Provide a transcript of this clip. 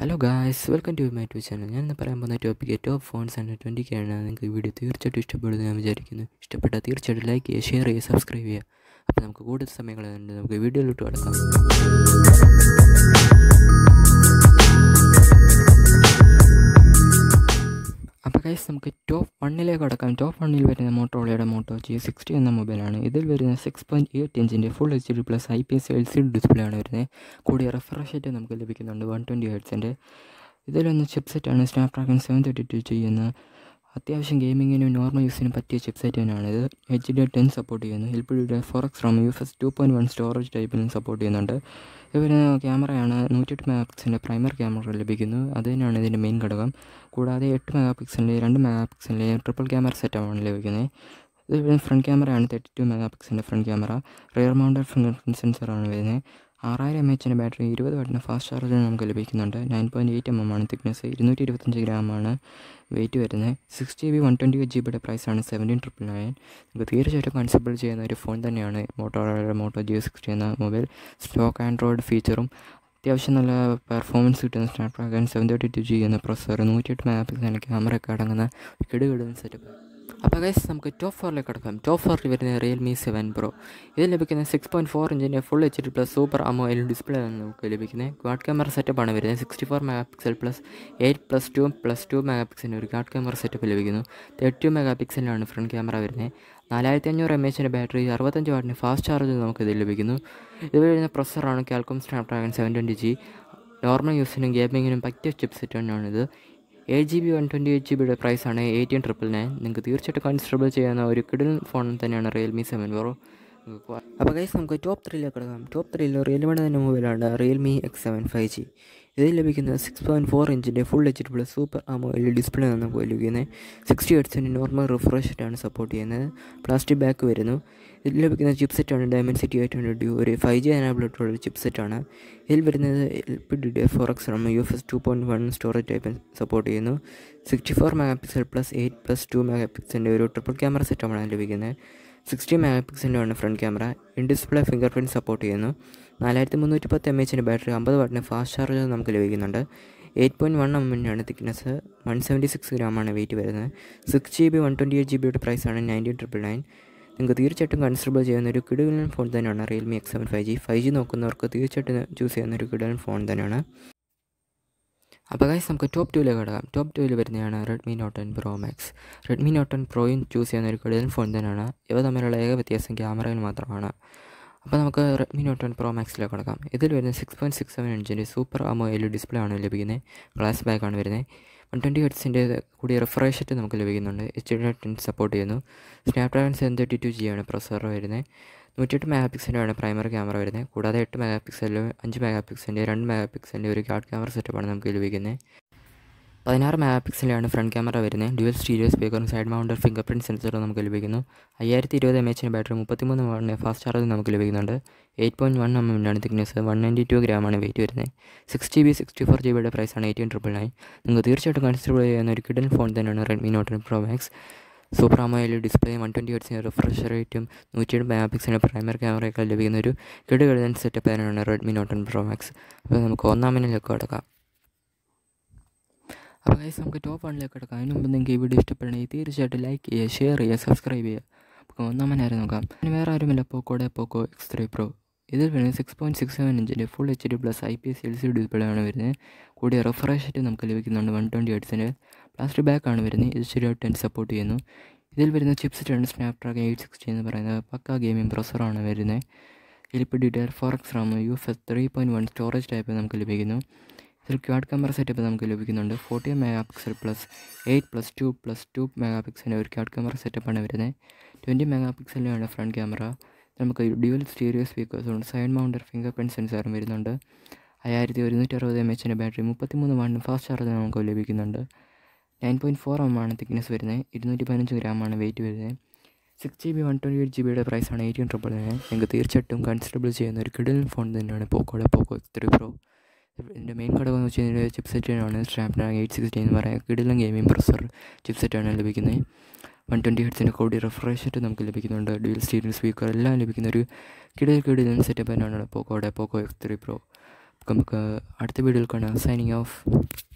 hello guys welcome to my to channel ഞാൻ ഇന്ന് പറയാൻ പോകുന്ന topic top phones and twenty K ആണ് നിങ്ങൾക്ക് ഈ വീഡിയോ തീർച്ചയായിട്ടും ഇഷ്ടപ്പെടുമെന്ന് ഞാൻ വിചാരിക്കുന്നു ഇഷ്ടപ്പെട്ടാൽ തീർച്ചയായിട്ടും ലൈക്ക് ചെയ്യുക ഷെയർ ചെയ്യുക സബ്സ്ക്രൈബ് ചെയ്യുക അപ്പോൾ നമുക്ക് കൂടുതൽ സമയങ്ങളുണ്ട് നമുക്ക് വീഡിയോയിലോട്ട് കിടക്കാം ഗൈസ് നമുക്ക് ടോപ്പ് വണ്ണിലേക്ക് കടക്കാം ടോപ്പ് വണ്ണിൽ വരുന്ന മോട്ടോളയുടെ മോട്ടോ ജി സിക്സ്റ്റി എന്ന മൊബൈലാണ് ഇതിൽ വരുന്ന സിക്സ് പോയിൻറ്റ് എയ്റ്റ് ഇഞ്ചിൻ്റെ full H D plus I P S L C display ആണ് വരുന്നത് കൂടി റിഫ്രഷ് റേറ്റ് നമുക്ക് ലഭിക്കുന്നുണ്ട് വൺ ട്വൻറ്റി ഹെഡ്സിൻ്റെ ഇതിലൊന്ന് ചിപ്സെറ്റാണ് സ്നാപ്ഡ്രാഗൺ സെവൻ തേർട്ടി ടു ചെയ്യുന്ന അത്യാവശ്യം ഗെയിമിങ്ങിനും നോർമൽ യൂസിനും പറ്റിയ ചിപ്സെറ്റ് തന്നെയാണ് ഇത് എച്ച് ഡി ടെൻ സപ്പോർട്ട് ചെയ്യുന്നു എൽ പി ഡിയുടെ four X RAM U F S two point one storage ടൈപ്പിലും സപ്പോർട്ട് ചെയ്യുന്നുണ്ട് വരുന്ന ക്യാമറയാണ് നൂറ്റെട്ട് മെഗാ പിക്സലിൻ്റെ പ്രൈമറി ക്യാമറ ലഭിക്കുന്നു അത് തന്നെയാണ് ഇതിൻ്റെ മെയിൻ ഘടകം കൂടാതെ എട്ട് മെഗാ പിക്സലിൻ്റെ രണ്ട് മെഗാ പിക്സലിൻ്റെ ട്രിപ്പിൾ ക്യാമറ സെറ്റാണ് ലഭിക്കുന്നത് ഇത് ഫ്രണ്ട് ക്യാമറയാണ് തേർട്ടി ടു മെഗാ പിക്സലിൻ്റെ front camera rear mounted fingerprint സെൻസറാണ് വരുന്നത് ആറായിരം എം എച്ചിൻ്റെ ബാറ്ററി ഇരുപത് വാട്ടിന് ഫാസ്റ്റ് ചാർജർ നമുക്ക് ലഭിക്കുന്നുണ്ട് nine point eight M M ആണ് തിക്നെസ് ഇരുന്നൂറ്റി ഇരുപത്തഞ്ച് ഗ്രാമാണ് വെയിറ്റ് വരുന്നത് six G B one twenty eight G ബിയുടെ പ്രൈസാണ് സെവൻറ്റീൻ ട്രിപ്പിൾ നയൻ നമുക്ക് തീർച്ചയായിട്ടും കൺസിഡർ ചെയ്യുന്ന ഒരു ഫോൺ തന്നെയാണ് മോട്ടോറോളയുടെ മോട്ടോ ജിയോ സിക്സ്റ്റി എന്ന മൊബൈൽ സ്റ്റോക്ക് ആൻഡ്രോയിഡ് ഫീച്ചറും അത്യാവശ്യം നല്ല പെർഫോമൻസ് കിട്ടുന്ന Snapdragon seven thirty two G എന്ന പ്രൊസസ്സർ എട്ട് മെഗാ പിക്സൽ ക്യാമറ ഒക്കെ അടങ്ങുന്ന കിടുകിടുന്ന സെറ്റപ്പ് അപ്പോൾ ഗൈസ് നമുക്ക് ടോപ്പ് ഫോറിലേക്ക് കിടക്കാം ടോപ്പ് ഫോറിൽ വരുന്ന റിയൽമി സെവൻ പ്രോ ഇത് ലഭിക്കുന്ന സിക്സ് പോയിൻറ്റ് ഫോർ ഇഞ്ചിൻ്റെ full H D plus super AMOLED display ആണ് നമുക്ക് ലഭിക്കുന്നത് ഗാഡ് ക്യാമറ സെറ്റപ്പ് ആണ് വരുന്നത് sixty four megapixel plus eight plus two plus two മെഗാ പിക്സലിന് ഒരു ഗാഡ് ക്യാമറ സെറ്റപ്പ് ലഭിക്കുന്നു തേർട്ടി ടു മെഗാ പിക്സലിനാണ് ഫ്രണ്ട് ക്യാമറ വരുന്നത് നാലായിരത്തി അഞ്ഞൂറ് എം എച്ചിൻ്റെ ബാറ്ററി അറുപത്തഞ്ച് വാട്ടിന് ഫാസ്റ്റ് ചാർജ് നമുക്ക് ഇത് ലഭിക്കുന്നു ഇത് വരുന്ന പ്രൊസറാണ് Qualcomm Snapdragon seven twenty G normal യൂസിനും ഗെയിമിങ്ങിനും പറ്റിയ ചിപ്പ് തന്നെയാണിത് eight G B one twenty eight G ബിയുടെ പ്രൈസാണ് എയ്റ്റീൻ ട്രിപ്പിൾ നയൻ നിങ്ങൾക്ക് തീർച്ചയായിട്ടും കൺസിഡറബിൾ ചെയ്യുന്ന ഒരു കിഡിൽ ഫോൺ തന്നെയാണ് റിയൽമി സെവൻ പ്രോ അപ്പോൾ ഗൈസ് നമുക്ക് ടോപ്പ് ത്രീയിലേക്ക് കിടക്കാം ടോപ്പ് ത്രീയിൽ റിയൽമിയുടെ തന്നെ മൊബൈലാണ് Realme X seven five G ഇതിൽ ലഭിക്കുന്ന സിക്സ് പോയിൻറ്റ് ഫോർ ഇഞ്ചിൻ്റെ full H D plus super AMOLED display ആണ് നമുക്ക് ലഭിക്കുന്നത് സിക്സ്റ്റി എയ്റ്റ്സിൻ്റെ നോർമൽ റിഫ്രഷ് ആണ് സപ്പോർട്ട് ചെയ്യുന്നത് പ്ലാസ്റ്റിക് ബാക്ക് വരുന്നു ഇതിൽ ലഭിക്കുന്ന ചിപ്പ് സെറ്റാണ് ചിപ്സെറ്റാണ് സിറ്റി എയ്റ്റ് ഹൺഡ്രഡ് ഡി ഒരു ഫൈവ് ജി അനാബിളിട്ടുള്ള ഒരു സെറ്റാണ് ഇതിൽ വരുന്നത് L P D D four X ആണ് U F S two point one storage type support ചെയ്യുന്നു sixty four megapixel plus eight plus two മെഗാ പിക്സലിൻ്റെ ഒരു ട്രിപ്പിൾ ക്യാമറ സെറ്റാണ് ലഭിക്കുന്നത് സിക്സ്റ്റി മെഗാ പിക്സലിൻ്റെയാണ് front camera in display fingerprint support ചെയ്യുന്നു നാലായിരത്തി മുന്നൂറ്റി പത്ത് എം എച്ചിൻ്റെ ബാറ്ററി അമ്പത് വാട്ടിന് ഫാസ്റ്റ് ചാർജ് നമുക്ക് ലഭിക്കുന്നുണ്ട് എയ്റ്റ് പോയിൻറ്റ് വൺ എം എമ്മിൻ്റെയാണ് തിക്നെസ് വൺ സെവൻറ്റി സിക്സ് ആണ് വെയിറ്റ് വരുന്നത് six G B one twenty eight G ബിയുടെ പ്രൈസാണ് നയൻറ്റീൻ ട്രിപ്പിൾ നയൻ നിങ്ങൾക്ക് തീർച്ചയായിട്ടും കൺസിഡർ ചെയ്യുന്ന ഒരു കിടുകിലൻ ഫോൺ തന്നെയാണ് Realme X seven five G five G നോക്കുന്നവർക്ക് തീർച്ചയായിട്ടും ചൂസ് ചെയ്യുന്ന ഒരു കിടുകിലൻ ഫോൺ തന്നെയാണ് അപ്പോൾ ഗൈസ് നമുക്ക് ടോപ്പ് ടൂവിൽ കിടക്കാം ടോപ്പ് ടൂവിൽ വരുന്നതാണ് Redmi Note ten pro max Redmi Note ten പ്രോയും ചൂസ് ചെയ്യുന്ന ഒരു കൂടുതൽ ഫോൺ തന്നെയാണ് ഇവ തമ്മിലുള്ള ഏക വ്യത്യാസം ക്യാമറയിൽ മാത്രമാണ് അപ്പോൾ നമുക്ക് റെഡ്മി നോട്ട് വൺ പ്രോ മാക്സിലേക്ക് കടക്കാം ഇതിൽ വരുന്ന സിക്സ് പോയിൻറ്റ് സിക്സ് സെവൻ ഇഞ്ചിൻ്റെ സൂപ്പർ അമോ എൽ ഡിസ്പ്ലേ ആണ് ലഭിക്കുന്നത് ഗ്ലാസ് ബാക്ക് ആണ് വരുന്നത് വൺ ട്വൻറ്റി ഹെഡ്സിൻ്റെ കൂടി റിഫ്രഷ് റേറ്റ് നമുക്ക് ലഭിക്കുന്നുണ്ട് എച്ച് ഡി ടെൻ സപ്പോർട്ട് ചെയ്യുന്നു Snapdragon seven thirty two G ആണ് പ്രൊസസർ വരുന്നത് നൂറ്റിയെട്ട് മെഗാ ആണ് പ്രൈമറി ക്യാമറ വരുന്നത് കൂടാതെ എട്ട് മെഗാ പിക്സലും അഞ്ച് മെഗാ പിക്സലിൻ്റെ രണ്ട് മെഗാ പിക്സലിൻ്റെ ഒരു ക്യാഡ് ക്യാമറ സെറ്റപ്പാണ് നമുക്ക് ലഭിക്കുന്നത് പതിനാറ് മെഗാ പിക്സലിലാണ് ഫ്രണ്ട് ക്യാമറ വരുന്നത് ഡ്യൂൽ സ്റ്റീരിയോ സ്പീക്കറും സൈഡ് മൗണ്ടർ ഫിംഗർ പ്രിൻറ്റ് സെൻസറും നമുക്ക് ലഭിക്കുന്നു അയ്യായിരത്തി ഇരുപത് എം എച്ചിൻ്റെ ബാറ്ററി മുപ്പത്തിമൂന്ന് വാട്ടിന് ഫാസ്റ്റ് ചാർജ് നമുക്ക് ലഭിക്കുന്നുണ്ട് എയ്റ്റ് പോയിൻറ്റ് വൺ എം എമ്മിൻ്റാണ് തിക്നെസ് വൺ നയൻറ്റി ടു ഗ്രാമാണ് വെയിറ്റ് വരുന്നത് six G B sixty four G ബിയുടെ പ്രൈസാണ് എയ്റ്റീൻ ട്രിപ്പിൾ നയൻ നിങ്ങൾക്ക് തീർച്ചയായിട്ടും കൺസിഡർ ചെയ്യുന്ന ഒരു കിഡൻ ഫോൺ തന്നെയാണ് Redmi Note ten pro max super അമോയിലെ ഡിസ്പ്ലേ വൺ ട്വൻറ്റി ഹെഡ്സിൻ്റെ റിഫ്രഷ് റേറ്റും നൂറ്റി എട്ട് മെഗാ പിക്സലിൻ്റെ പ്രൈമറി ക്യാമറയൊക്കെ ലഭിക്കുന്ന ഒരു കിഡ് കിഡൻ സെറ്റപ്പ് തന്നെയാണ് Redmi Note ten pro max അപ്പോൾ നമുക്ക് ഒന്നാം ഒന്നാമിനിലേക്ക് കിടക്കാം അപ്പോൾ ഗൈസ് നമുക്ക് ടോപ്പ് വണ്ണിലേക്ക് കിടക്കാം അതിന് മുമ്പ് നിങ്ങൾക്ക് ഈ വീഡിയോ ഇഷ്ടപ്പെടണമെങ്കിൽ തീർച്ചയായിട്ടും ലൈക്ക് ചെയ്യുക ഷെയർ ചെയ്യുക സബ്സ്ക്രൈബ് ചെയ്യുക നമുക്ക് ഒന്നാമൻ നോക്കാം പിന്നെ വേറെ ആരുമില്ല പോക്കോടെ പോക്കോ എക്സ് ത്രീ പ്രോ ഇതിൽ വരുന്നത് സിക്സ് പോയിൻറ്റ് സിക്സ് സെവൻ ഇഞ്ചിൻ്റെ full H D plus I P S L C ഡിസ്പ്ലേയാണ് വരുന്നത് കൂടിയ റിഫ്രഷ് റേറ്റ് നമുക്ക് ലഭിക്കുന്നുണ്ട് വൺ ട്വൻറ്റി എയ്റ്റ്സിൻ്റെ പ്ലാസ്റ്റിക് ബാക്കാണ് വരുന്നത് ഇത് ശരി ടെൻ സപ്പോർട്ട് ചെയ്യുന്നു ഇതിൽ വരുന്ന chips ten Snapdragon eight sixty എന്ന് പറയുന്നത് പക്ക ഗെയിമിംഗ് പ്രൊസറാണ് വരുന്നത് എൽ പി ഡി ഡയർ four X RAM U F S three point one storage type നമുക്ക് ലഭിക്കുന്നു ഇതിൽ ക്യാഡ് ക്യാമറ സെറ്റപ്പ് നമുക്ക് ലഭിക്കുന്നുണ്ട് forty megapixel plus eight plus two plus two മെഗാ പിക്സലിൻ്റെ ഒരു ക്യാഡ് ക്യാമറ സെറ്റപ്പാണ് വരുന്നത് ട്വൻറ്റി മെഗാ പിക്സലിനാണ് ഫ്രണ്ട് ക്യാമറ നമുക്ക് ഡ്യുവൽ സ്റ്റീരിയോ സ്പീക്കേഴ്സും സൈഡ് മൗണ്ടർ ഫിംഗർ പ്രിൻറ്റ് സെൻസറും വരുന്നുണ്ട് അയ്യായിരത്തി ഒരുന്നൂറ്റി അറുപത് എം എച്ചിൻ്റെ ബാറ്ററി മുപ്പത്തി മൂന്ന് വാണ്ട് ഫാസ്റ്റ് ചാർജ് നമുക്ക് ലഭിക്കുന്നുണ്ട് നയൻ പോയിൻറ്റ് ഫോർ എം ആണ് തിക്നെസ് വരുന്നത് ഇരുന്നൂറ്റി പതിനഞ്ച് ഗ്രാമാണ് വെയിറ്റ് വരുന്നത് six G B one twenty eight G ബിയുടെ പ്രൈസാണ് എയ്റ്റീൻ ട്രിപ്പിൾ ഞങ്ങൾക്ക് തീർച്ചയായിട്ടും കൺസിഡബിൾ ചെയ്യുന്ന ഒരു കിഡിൽ ഫോൺ തന്നെയാണ് പോക്കോടെ പോക്കോ ത്രീ പ്രോ ഇതിൻ്റെ മെയിൻ ഘടകം എന്ന് വെച്ച് കഴിഞ്ഞാൽ സ്റ്റാപ് ഡ്രാഗൺ എയ്റ്റ് സിക്സ്റ്റി എന്ന് പറയുക കിടിലം ഗെയിമിംഗ് ചിപ്പ് സെറ്റാണ് ലഭിക്കുന്നത് വൺ ട്വൻറ്റി ഹെഡ്സിൻ്റെ കോടി റെഫ്രഷറ്റ് നമുക്ക് ലഭിക്കുന്നുണ്ട് ഡ്യൂൽ സ്റ്റീരിയൽ സ്പീക്കർ എല്ലാം ലഭിക്കുന്ന ഒരു കിടൽ കിടിലൻ സെറ്റപ്പ് തന്നെയാണ് പോക്കോടെ പോക്കോ എക്സ് ത്രീ പ്രോ നമുക്ക് അടുത്ത വീഡിയോയിൽ കാണാം സൈനിങ് ഓഫ്